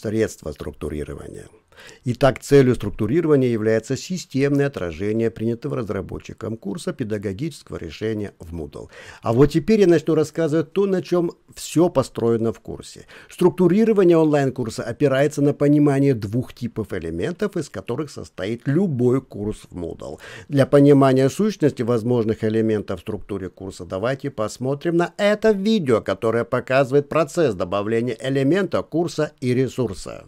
средства структурирования. Итак, целью структурирования является системное отражение принятого разработчиком курса педагогического решения в Moodle. А вот теперь я начну рассказывать то, на чем все построено в курсе. Структурирование онлайн-курса опирается на понимание двух типов элементов, из которых состоит любой курс в Moodle. Для понимания сущности возможных элементов в структуре курса давайте посмотрим на это видео, которое показывает процесс добавления элемента курса и ресурса.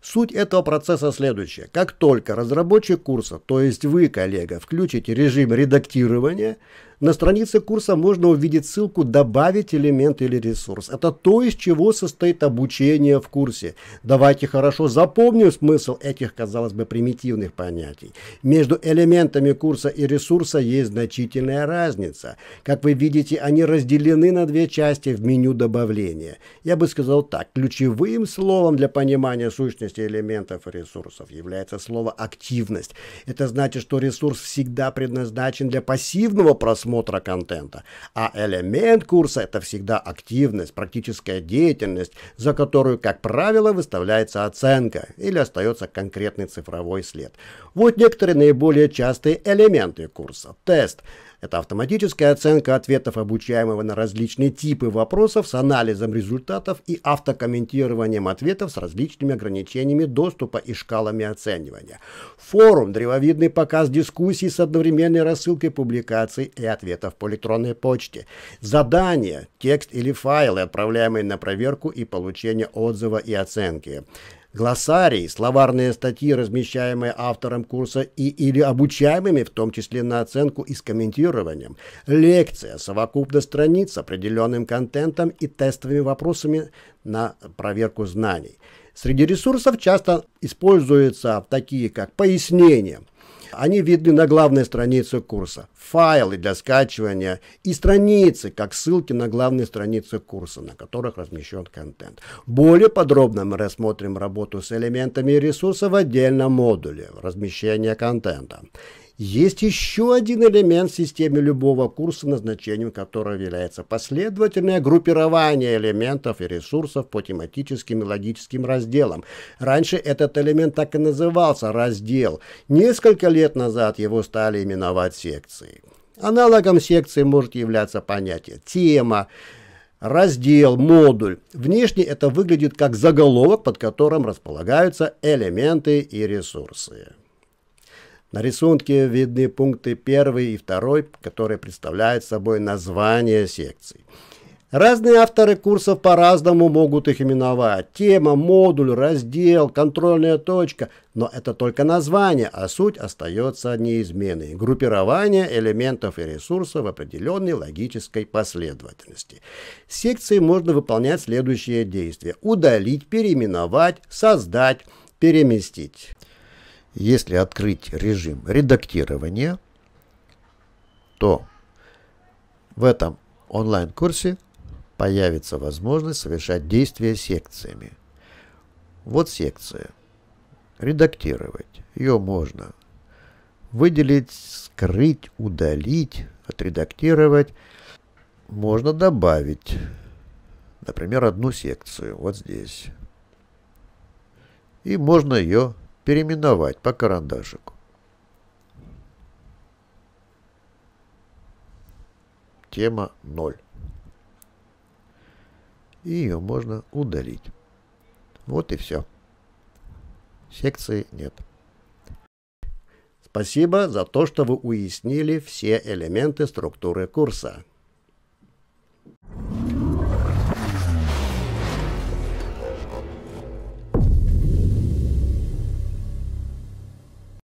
Суть этого процесса следующая. Как только разработчик курса, то есть вы, коллега, включите режим редактирования, на странице курса можно увидеть ссылку «Добавить элемент или ресурс». Это то, из чего состоит обучение в курсе. Давайте хорошо запомним смысл этих, казалось бы, примитивных понятий. Между элементами курса и ресурса есть значительная разница. Как вы видите, они разделены на две части в меню добавления. Я бы сказал так, ключевым словом для понимания сущности элементов и ресурсов является слово «активность». Это значит, что ресурс всегда предназначен для пассивного просмотра просмотра контента. А элемент курса – это всегда активность, практическая деятельность, за которую, как правило, выставляется оценка или остается конкретный цифровой след. Вот некоторые наиболее частые элементы курса. Тест – это автоматическая оценка ответов обучаемого на различные типы вопросов с анализом результатов и автокомментированием ответов с различными ограничениями доступа и шкалами оценивания. Форум – древовидный показ дискуссий с одновременной рассылкой публикаций и ответов по электронной почте. Задание – текст или файлы, отправляемые на проверку и получение отзыва и оценки. Глоссарий, словарные статьи, размещаемые автором курса и или обучаемыми, в том числе на оценку и с комментированием, лекция, совокупность страниц с определенным контентом и тестовыми вопросами на проверку знаний. Среди ресурсов часто используются такие, как пояснения, они видны на главной странице курса, файлы для скачивания и страницы, как ссылки на главные страницы курса, на которых размещен контент. Более подробно мы рассмотрим работу с элементами и ресурса в отдельном модуле «Размещение контента. Есть еще один элемент в системе любого курса, назначением которого является последовательное группирование элементов и ресурсов по тематическим и логическим разделам. Раньше этот элемент так и назывался – раздел. Несколько лет назад его стали именовать секцией. Аналогом секции может являться понятие «тема», раздел, модуль. Внешне это выглядит как заголовок, под которым располагаются элементы и ресурсы. На рисунке видны пункты 1 и 2, которые представляют собой название секций. Разные авторы курсов по-разному могут их именовать. Тема, модуль, раздел, контрольная точка. Но это только название, а суть остается неизменной. Группирование элементов и ресурсов в определенной логической последовательности. С секции можно выполнять следующие действия. Удалить, переименовать, создать, переместить. Если открыть режим редактирования, то в этом онлайн-курсе появится возможность совершать действия секциями. Вот секция. Редактировать. Ее можно выделить, скрыть, удалить, отредактировать. Можно добавить, например, одну секцию вот здесь. И можно ее переименовать по карандашику. Тема 0. И ее можно удалить. Вот и все. Секции нет. Спасибо за то, что вы уяснили все элементы структуры курса.